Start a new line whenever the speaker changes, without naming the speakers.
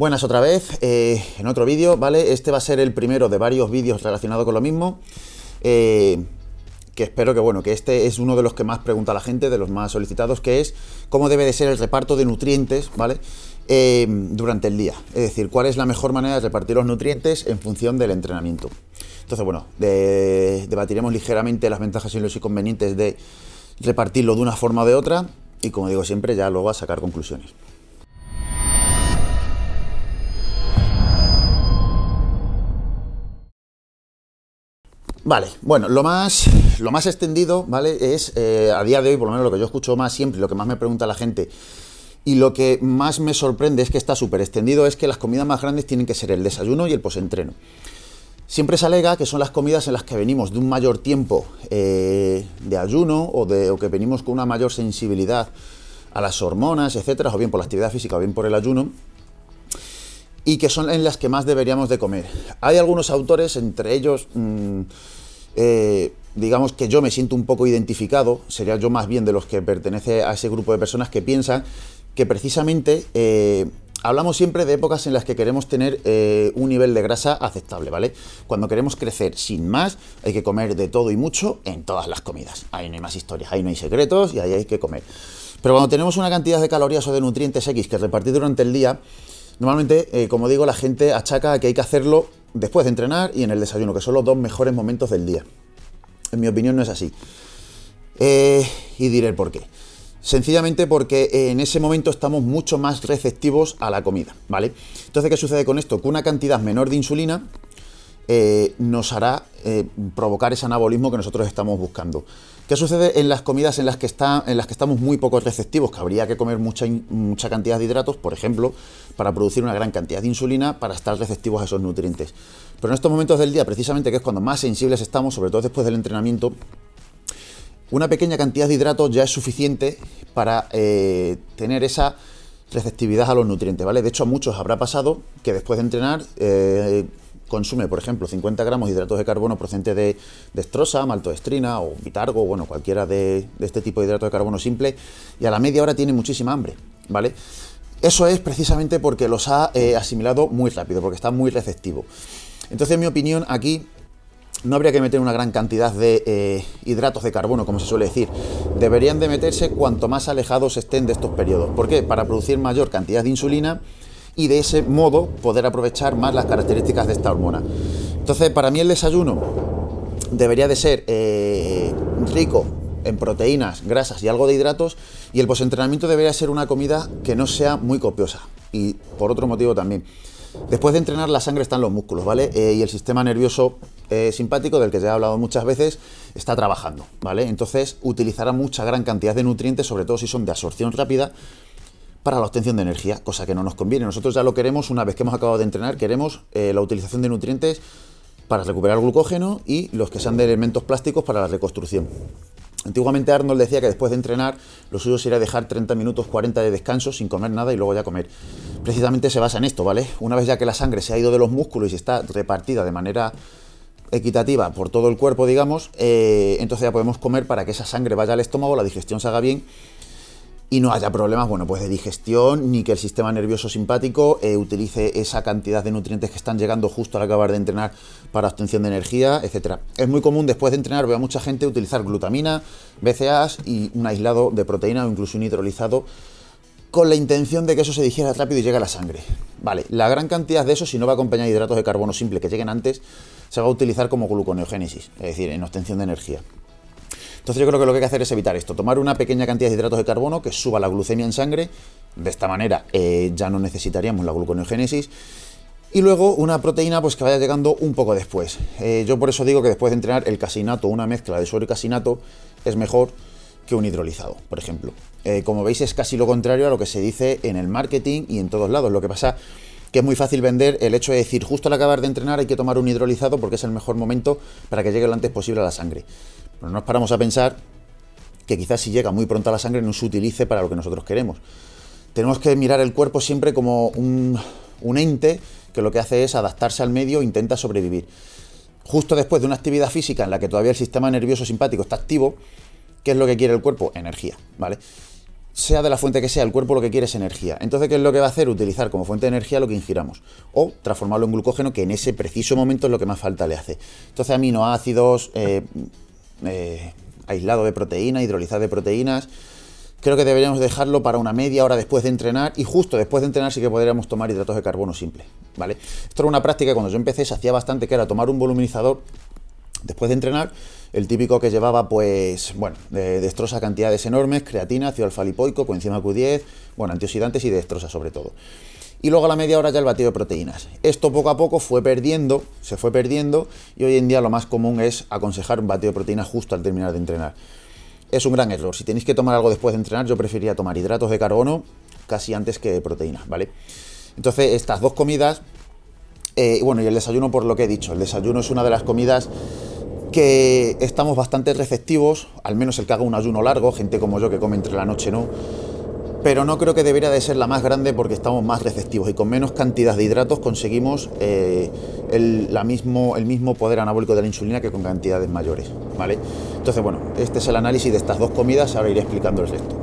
Buenas otra vez, eh, en otro vídeo, ¿vale? Este va a ser el primero de varios vídeos relacionados con lo mismo. Eh, que espero que, bueno, que este es uno de los que más pregunta la gente, de los más solicitados, que es cómo debe de ser el reparto de nutrientes, ¿vale? Eh, durante el día. Es decir, cuál es la mejor manera de repartir los nutrientes en función del entrenamiento. Entonces, bueno, debatiremos ligeramente las ventajas y los inconvenientes de repartirlo de una forma o de otra. Y como digo siempre, ya luego a sacar conclusiones. Vale, bueno, lo más, lo más extendido, ¿vale? Es eh, a día de hoy, por lo menos lo que yo escucho más siempre, lo que más me pregunta la gente. Y lo que más me sorprende es que está súper extendido, es que las comidas más grandes tienen que ser el desayuno y el posentreno. Siempre se alega que son las comidas en las que venimos de un mayor tiempo eh, de ayuno o, de, o que venimos con una mayor sensibilidad a las hormonas, etcétera, o bien por la actividad física o bien por el ayuno, y que son en las que más deberíamos de comer. Hay algunos autores, entre ellos, mm, eh, digamos que yo me siento un poco identificado, sería yo más bien de los que pertenece a ese grupo de personas que piensan que precisamente eh, hablamos siempre de épocas en las que queremos tener eh, un nivel de grasa aceptable, ¿vale? Cuando queremos crecer sin más, hay que comer de todo y mucho en todas las comidas. Ahí no hay más historias, ahí no hay secretos y ahí hay que comer. Pero cuando tenemos una cantidad de calorías o de nutrientes X que repartir durante el día, Normalmente, eh, como digo, la gente achaca que hay que hacerlo después de entrenar y en el desayuno, que son los dos mejores momentos del día. En mi opinión no es así. Eh, y diré el por qué. Sencillamente porque eh, en ese momento estamos mucho más receptivos a la comida, ¿vale? Entonces, ¿qué sucede con esto? Con una cantidad menor de insulina eh, nos hará eh, provocar ese anabolismo que nosotros estamos buscando. ¿Qué sucede en las comidas en las que, en las que estamos muy poco receptivos? Que habría que comer mucha, mucha cantidad de hidratos, por ejemplo, para producir una gran cantidad de insulina para estar receptivos a esos nutrientes. Pero en estos momentos del día, precisamente que es cuando más sensibles estamos, sobre todo después del entrenamiento, una pequeña cantidad de hidratos ya es suficiente para eh, tener esa receptividad a los nutrientes, ¿vale? De hecho, a muchos habrá pasado que después de entrenar consume, por ejemplo, 50 gramos de hidratos de carbono procedente de destrosa, maltodextrina o vitargo, bueno, cualquiera de, este tipo de hidratos de carbono simple, y a la media hora tiene muchísima hambre, ¿vale? Eso es precisamente porque los ha eh, asimilado muy rápido, porque está muy receptivo. Entonces, en mi opinión, aquí no habría que meter una gran cantidad de eh, hidratos de carbono, como se suele decir. Deberían de meterse cuanto más alejados estén de estos periodos. ¿Por qué? Para producir mayor cantidad de insulina y de ese modo poder aprovechar más las características de esta hormona. Entonces, para mí el desayuno debería de ser eh, rico en proteínas, grasas y algo de hidratos y el posentrenamiento debería ser una comida que no sea muy copiosa y por otro motivo también. Después de entrenar la sangre están los músculos, ¿vale? Eh, y el sistema nervioso eh, simpático, del que ya he hablado muchas veces, está trabajando, ¿vale? Entonces utilizará mucha gran cantidad de nutrientes, sobre todo si son de absorción rápida, para la obtención de energía, cosa que no nos conviene. Nosotros ya lo queremos una vez que hemos acabado de entrenar, queremos eh, la utilización de nutrientes para recuperar glucógeno y los que sean de elementos plásticos para la reconstrucción. Antiguamente Arnold decía que después de entrenar lo suyo sería dejar 30 minutos 40 de descanso sin comer nada y luego ya comer. Precisamente se basa en esto, ¿vale? Una vez ya que la sangre se ha ido de los músculos y está repartida de manera equitativa por todo el cuerpo, digamos, eh, entonces ya podemos comer para que esa sangre vaya al estómago, la digestión se haga bien y no haya problemas, bueno, pues de digestión, ni que el sistema nervioso simpático eh, utilice esa cantidad de nutrientes que están llegando justo al acabar de entrenar para obtención de energía, etcétera. Es muy común después de entrenar, veo a mucha gente utilizar glutamina, BCAAs y un aislado de proteína o incluso un hidrolizado con la intención de que eso se digiera rápido y llegue a la sangre. Vale, la gran cantidad de eso, si no va a acompañar hidratos de carbono simple que lleguen antes, se va a utilizar como gluconeogénesis, es decir, en obtención de energía. Entonces yo creo que lo que hay que hacer es evitar esto, tomar una pequeña cantidad de hidratos de carbono que suba la glucemia en sangre, de esta manera eh, ya no necesitaríamos la gluconeogénesis, y luego una proteína pues que vaya llegando un poco después. Eh, yo por eso digo que después de entrenar el casinato, una mezcla de suero y casinato, es mejor que un hidrolizado, por ejemplo. Eh, como veis es casi lo contrario a lo que se dice en el marketing y en todos lados. Lo que pasa que es muy fácil vender el hecho de decir justo al acabar de entrenar hay que tomar un hidrolizado porque es el mejor momento para que llegue lo antes posible a la sangre no nos paramos a pensar que quizás si llega muy pronto a la sangre no se utilice para lo que nosotros queremos. Tenemos que mirar el cuerpo siempre como un, ente que lo que hace es adaptarse al medio e intenta sobrevivir. Justo después de una actividad física en la que todavía el sistema nervioso simpático está activo, ¿qué es lo que quiere el cuerpo? Energía, ¿vale? Sea de la fuente que sea, el cuerpo lo que quiere es energía. Entonces, ¿qué es lo que va a hacer? Utilizar como fuente de energía lo que ingiramos. O transformarlo en glucógeno, que en ese preciso momento es lo que más falta le hace. Entonces, aminoácidos, eh, eh, aislado de proteína, hidrolizado de proteínas. Creo que deberíamos dejarlo para una media hora después de entrenar y justo después de entrenar sí que podríamos tomar hidratos de carbono simple, ¿vale? Esto era una práctica cuando yo empecé se hacía bastante, que era tomar un voluminizador después de entrenar, el típico que llevaba, pues, bueno, de destroza cantidades enormes, creatina, ácido alfa lipoico, coenzima Q10, bueno, antioxidantes y destroza sobre todo y luego a la media hora ya el batido de proteínas. Esto poco a poco fue perdiendo, se fue perdiendo y hoy en día lo más común es aconsejar un batido de proteínas justo al terminar de entrenar. Es un gran error, si tenéis que tomar algo después de entrenar yo preferiría tomar hidratos de carbono casi antes que proteínas, ¿vale? Entonces estas dos comidas, eh, bueno y el desayuno por lo que he dicho, el desayuno es una de las comidas que estamos bastante receptivos, al menos el que haga un ayuno largo, gente como yo que come entre la noche no, pero no creo que debería de ser la más grande porque estamos más receptivos y con menos cantidad de hidratos conseguimos eh, el, mismo, el mismo poder anabólico de la insulina que con cantidades mayores. ¿vale? Entonces, bueno, este es el análisis de estas dos comidas, ahora iré explicándoles esto.